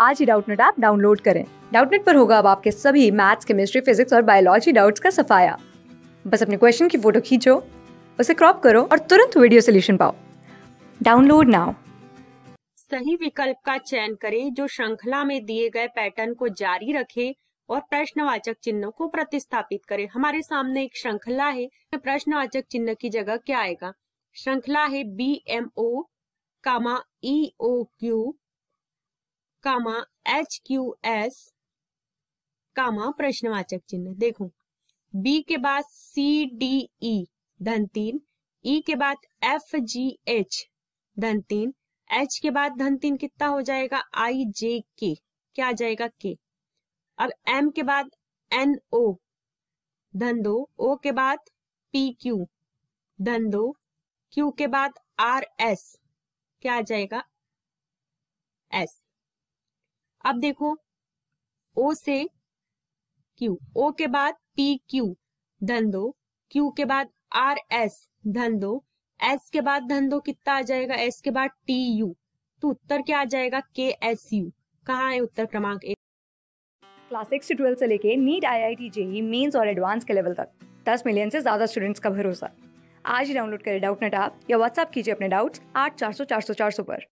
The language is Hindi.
आज ही डाउटनेट ऐप डाउनलोड करें डाउटनेट पर होगा अब आपके सभी मैथ्स केमिस्ट्री फिजिक्स और बायोलॉजी डाउट्स का सफाया बस अपने क्वेश्चन की फोटो खींचो उसे क्रॉप करो और तुरंत वीडियो सोल्यूशन पाओ डाउनलोड नाउ सही विकल्प का चयन करें जो श्रृंखला में दिए गए पैटर्न को जारी रखे और प्रश्नवाचक चिन्हों को प्रतिस्थापित करे हमारे सामने एक श्रृंखला है तो प्रश्नवाचक चिन्ह की जगह क्या आएगा श्रृंखला है B M O comma E O Q comma H Q S comma प्रश्नवाचक चिन्ह देखो बी के बाद सी डी ई धन तीन ई e के बाद एफ जी एच धन तीन एच के बाद धन तीन कितना हो जाएगा आई जे के क्या आ जाएगा के अब एम के बाद एन ओ धन दो ओ के बाद पी क्यू धन दो क्यू के बाद आर एस क्या आ जाएगा एस अब देखो ओ से क्यू ओ के बाद पी क्यू धन दो क्यू के बाद आर एस धन दो एस के बाद धन दो कितना आ जाएगा एस के बाद टी यू तो उत्तर क्या आ जाएगा के एस यू कहाँ है उत्तर क्रमांक एक क्लास सिक्स से ट्वेल्व से लेके NEET I I T JEE mains और एडवांस के लेवल तक दस मिलियन से ज्यादा स्टूडेंट्स का भरोसा आज ही डाउनलोड करें डाउट नेट आप या व्हाट्सअप कीजिए अपने डाउट्स आठ चार सौ चार सौ चार सौ पर